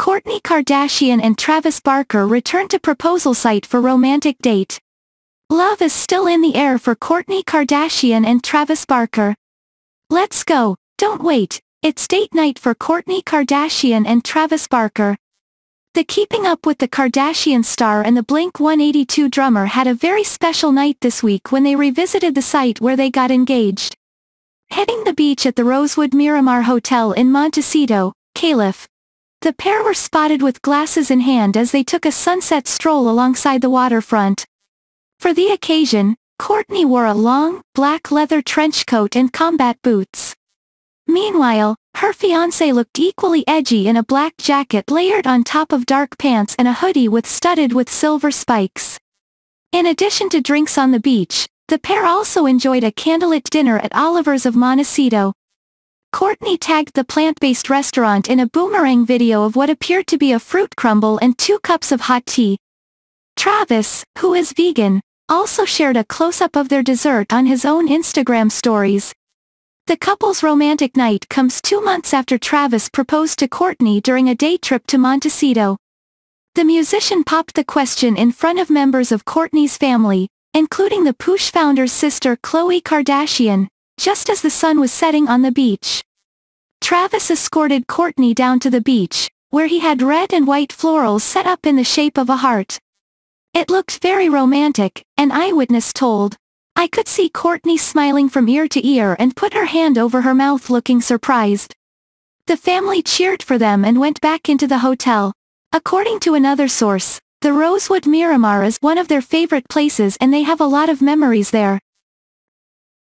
Kourtney Kardashian and Travis Barker return to proposal site for romantic date. Love is still in the air for Kourtney Kardashian and Travis Barker. Let's go, don't wait, it's date night for Kourtney Kardashian and Travis Barker. The Keeping Up with the Kardashian star and the Blink-182 drummer had a very special night this week when they revisited the site where they got engaged. Hitting the beach at the Rosewood Miramar Hotel in Montecito, Calif. The pair were spotted with glasses in hand as they took a sunset stroll alongside the waterfront. For the occasion, Courtney wore a long, black leather trench coat and combat boots. Meanwhile, her fiancé looked equally edgy in a black jacket layered on top of dark pants and a hoodie with studded with silver spikes. In addition to drinks on the beach, the pair also enjoyed a candlelit dinner at Oliver's of Montecito, Courtney tagged the plant-based restaurant in a boomerang video of what appeared to be a fruit crumble and two cups of hot tea. Travis, who is vegan, also shared a close-up of their dessert on his own Instagram stories. The couple's romantic night comes two months after Travis proposed to Courtney during a day trip to Montecito. The musician popped the question in front of members of Courtney's family, including the Poosh founder's sister Khloe Kardashian, just as the sun was setting on the beach. Travis escorted Courtney down to the beach, where he had red and white florals set up in the shape of a heart. It looked very romantic, an eyewitness told. I could see Courtney smiling from ear to ear and put her hand over her mouth looking surprised. The family cheered for them and went back into the hotel. According to another source, the Rosewood Miramar is one of their favorite places and they have a lot of memories there.